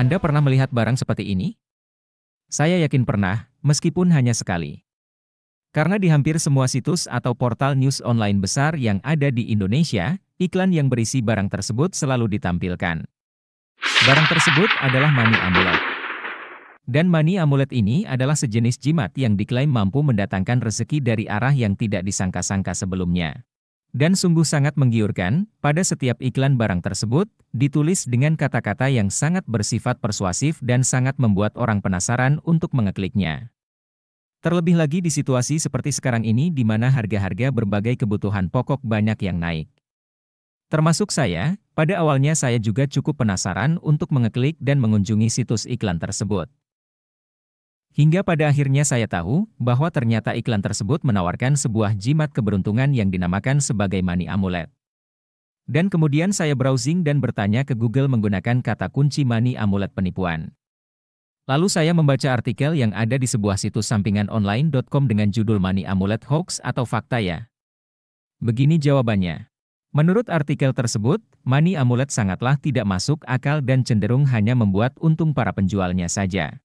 Anda pernah melihat barang seperti ini? Saya yakin pernah, meskipun hanya sekali. Karena di hampir semua situs atau portal news online besar yang ada di Indonesia, iklan yang berisi barang tersebut selalu ditampilkan. Barang tersebut adalah money amulet. Dan money amulet ini adalah sejenis jimat yang diklaim mampu mendatangkan rezeki dari arah yang tidak disangka-sangka sebelumnya. Dan sungguh sangat menggiurkan, pada setiap iklan barang tersebut, ditulis dengan kata-kata yang sangat bersifat persuasif dan sangat membuat orang penasaran untuk mengekliknya. Terlebih lagi di situasi seperti sekarang ini di mana harga-harga berbagai kebutuhan pokok banyak yang naik. Termasuk saya, pada awalnya saya juga cukup penasaran untuk mengeklik dan mengunjungi situs iklan tersebut. Hingga pada akhirnya saya tahu bahwa ternyata iklan tersebut menawarkan sebuah jimat keberuntungan yang dinamakan sebagai money amulet. Dan kemudian saya browsing dan bertanya ke Google menggunakan kata kunci money amulet penipuan. Lalu saya membaca artikel yang ada di sebuah situs sampingan online.com dengan judul money amulet hoax atau fakta ya. Begini jawabannya. Menurut artikel tersebut, money amulet sangatlah tidak masuk akal dan cenderung hanya membuat untung para penjualnya saja.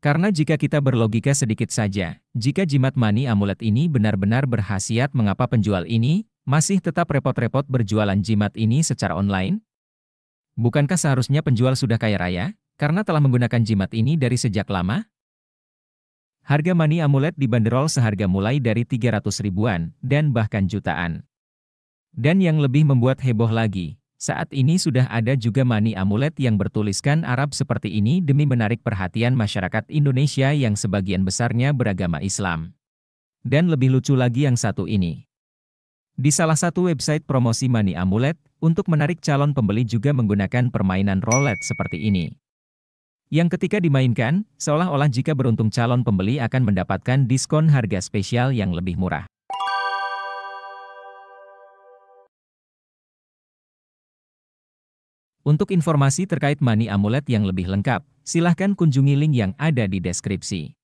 Karena jika kita berlogika sedikit saja, jika jimat mani amulet ini benar-benar berhasiat mengapa penjual ini masih tetap repot-repot berjualan jimat ini secara online? Bukankah seharusnya penjual sudah kaya raya, karena telah menggunakan jimat ini dari sejak lama? Harga mani amulet dibanderol seharga mulai dari 300 ribuan, dan bahkan jutaan. Dan yang lebih membuat heboh lagi, saat ini sudah ada juga mani amulet yang bertuliskan Arab seperti ini demi menarik perhatian masyarakat Indonesia yang sebagian besarnya beragama Islam. Dan lebih lucu lagi yang satu ini. Di salah satu website promosi mani amulet, untuk menarik calon pembeli juga menggunakan permainan rolet seperti ini. Yang ketika dimainkan, seolah-olah jika beruntung calon pembeli akan mendapatkan diskon harga spesial yang lebih murah. Untuk informasi terkait Money Amulet yang lebih lengkap, silahkan kunjungi link yang ada di deskripsi.